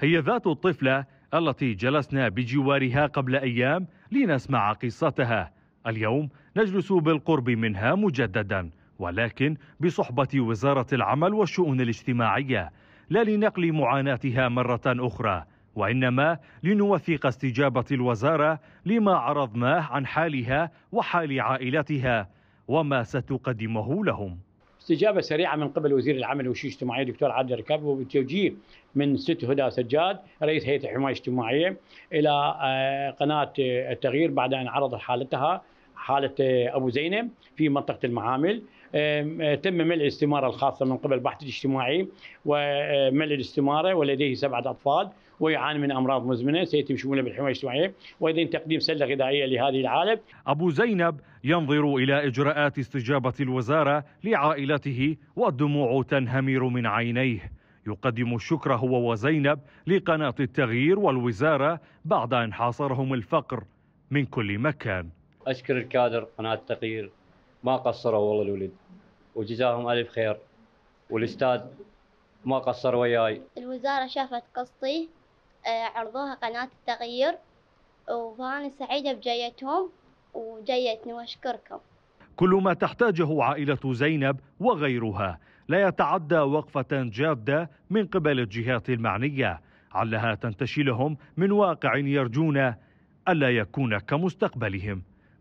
هي ذات الطفلة التي جلسنا بجوارها قبل أيام لنسمع قصتها اليوم نجلس بالقرب منها مجددا ولكن بصحبة وزارة العمل والشؤون الاجتماعية لا لنقل معاناتها مرة أخرى وإنما لنوثق استجابة الوزارة لما عرضناه عن حالها وحال عائلتها وما ستقدمه لهم استجابه سريعه من قبل وزير العمل والشؤون الاجتماعيه الدكتور عادل ركاب وبالتوجيه من ست هدى سجاد رئيس هيئه الحمايه الاجتماعيه الى آه، قناه آه، التغيير بعد ان عرضت حالتها حاله ابو زينب في منطقه المعامل آه، تم ملء الاستماره الخاصه من قبل البحث الاجتماعي وملء آه، الاستماره ولديه سبعه اطفال ويعاني من امراض مزمنه سيتم شموله بالحمايه الاجتماعيه وايضا تقديم سله غذائيه لهذه العالم. ابو زينب ينظر الى اجراءات استجابه الوزاره لعائلته والدموع تنهمر من عينيه. يقدم الشكر هو وزينب لقناه التغيير والوزاره بعد ان حاصرهم الفقر من كل مكان. اشكر الكادر قناه التغيير ما قصروا والله الولد وجزاهم الف خير والاستاذ ما قصر وياي الوزاره شافت قصتي آه، عرضوها قناه التغيير وانا سعيدة بجايتهم وجايتني وأشكركم كل ما تحتاجه عائلة زينب وغيرها لا يتعدى وقفة جادة من قبل الجهات المعنية علها تنتشلهم من واقع يرجون ألا يكون كمستقبلهم